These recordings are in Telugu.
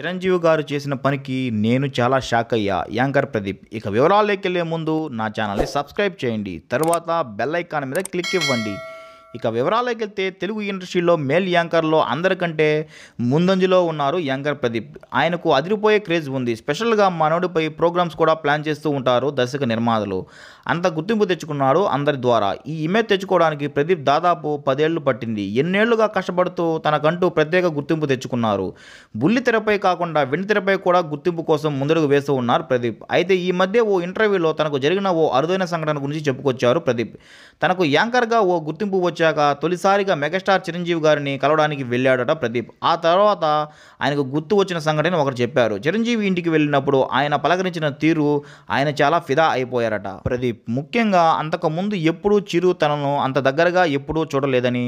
చిరంజీవి గారు చేసిన పనికి నేను చాలా షాక్ అయ్యా యాంకర్ ప్రదీప్ ఇక వివరాలు లేకెళ్లే ముందు నా ఛానల్ని సబ్స్క్రైబ్ చేయండి తర్వాత బెల్ ఐకాన్ మీద క్లిక్ ఇవ్వండి ఇక వివరాలకి వెళ్తే తెలుగు ఇండస్ట్రీలో మేల్ యాంకర్లో అందరికంటే ముందంజలో ఉన్నారు యాంకర్ ప్రదీప్ ఆయనకు అదిరిపోయే క్రేజ్ ఉంది స్పెషల్గా మనోడిపై ప్రోగ్రామ్స్ కూడా ప్లాన్ చేస్తూ ఉంటారు దర్శక నిర్మాతలు అంత గుర్తింపు తెచ్చుకున్నాడు అందరి ద్వారా ఈ ఇమేజ్ తెచ్చుకోవడానికి ప్రదీప్ దాదాపు పదేళ్లు పట్టింది ఎన్నేళ్లుగా కష్టపడుతూ తనకంటూ ప్రత్యేక గుర్తింపు తెచ్చుకున్నారు బుల్లి తెరపై కాకుండా వెండితెరపై కూడా గుర్తింపు కోసం ముందడుగు వేస్తూ ఉన్నారు ప్రదీప్ అయితే ఈ మధ్య ఓ ఇంటర్వ్యూలో తనకు జరిగిన ఓ అరుదైన సంఘటన గురించి చెప్పుకొచ్చారు ప్రదీప్ తనకు యాంకర్గా ఓ గుర్తింపు వచ్చి వచ్చాక తొలిసారిగా మెగాస్టార్ చిరంజీవి గారిని కలవడానికి వెళ్ళాడట ప్రదీప్ ఆ తర్వాత ఆయనకు గుర్తు వచ్చిన సంఘటన ఒకరు చెప్పారు చిరంజీవి ఇంటికి వెళ్ళినప్పుడు ఆయన పలకరించిన తీరు ఆయన చాలా ఫిదా అయిపోయారట ప్రదీప్ ముఖ్యంగా అంతకుముందు ఎప్పుడూ చిరు తనను అంత దగ్గరగా ఎప్పుడూ చూడలేదని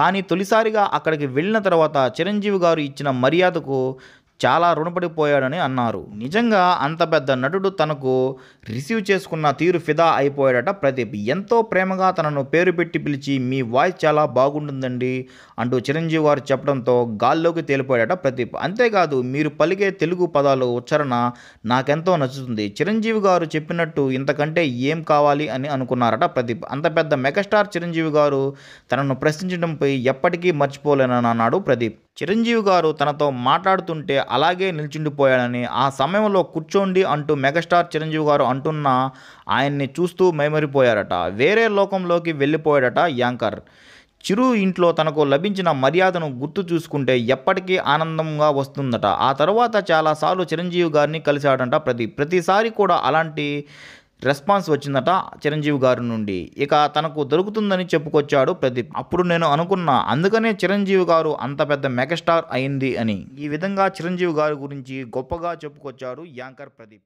కానీ తొలిసారిగా అక్కడికి వెళ్ళిన తర్వాత చిరంజీవి గారు ఇచ్చిన మర్యాదకు చాలా రుణపడిపోయాడని అన్నారు నిజంగా అంత పెద్ద నటుడు తనకు రిసీవ్ చేసుకున్న తీరు ఫిదా అయిపోయాడట ప్రదీప్ ఎంతో ప్రేమగా తనను పేరు పెట్టి పిలిచి మీ వాయిస్ చాలా బాగుంటుందండి అంటూ చిరంజీవి వారు చెప్పడంతో గాల్లోకి తేలిపోయాడట ప్రదీప్ అంతేకాదు మీరు పలికే తెలుగు పదాలు ఉచ్చారణ నాకెంతో నచ్చుతుంది చిరంజీవి గారు చెప్పినట్టు ఇంతకంటే ఏం కావాలి అని అనుకున్నారట ప్రదీప్ అంత పెద్ద మెగాస్టార్ చిరంజీవి గారు తనను ప్రశ్నించడంపై ఎప్పటికీ మర్చిపోలేనని అన్నాడు ప్రదీప్ చిరంజీవి గారు తనతో మాట్లాడుతుంటే అలాగే నిల్చుండిపోయాడని ఆ సమయంలో కూర్చోండి అంటూ మెగాస్టార్ చిరంజీవి గారు అంటున్న ఆయన్ని చూస్తూ మైమరిపోయారట వేరే లోకంలోకి వెళ్ళిపోయాడట యాంకర్ చిరు ఇంట్లో తనకు లభించిన మర్యాదను గుర్తు చూసుకుంటే ఎప్పటికీ ఆనందంగా వస్తుందట ఆ తర్వాత చాలాసార్లు చిరంజీవి గారిని కలిశాడంట ప్రతి ప్రతిసారి కూడా అలాంటి రెస్పాన్స్ వచ్చిందట చిరంజీవి గారి నుండి ఇక తనకు దొరుకుతుందని చెప్పుకొచ్చాడు ప్రదీప్ అప్పుడు నేను అనుకున్నా అందుకనే చిరంజీవి గారు అంత పెద్ద మెగాస్టార్ అయింది అని ఈ విధంగా చిరంజీవి గారి గురించి గొప్పగా చెప్పుకొచ్చాడు యాంకర్ ప్రదీప్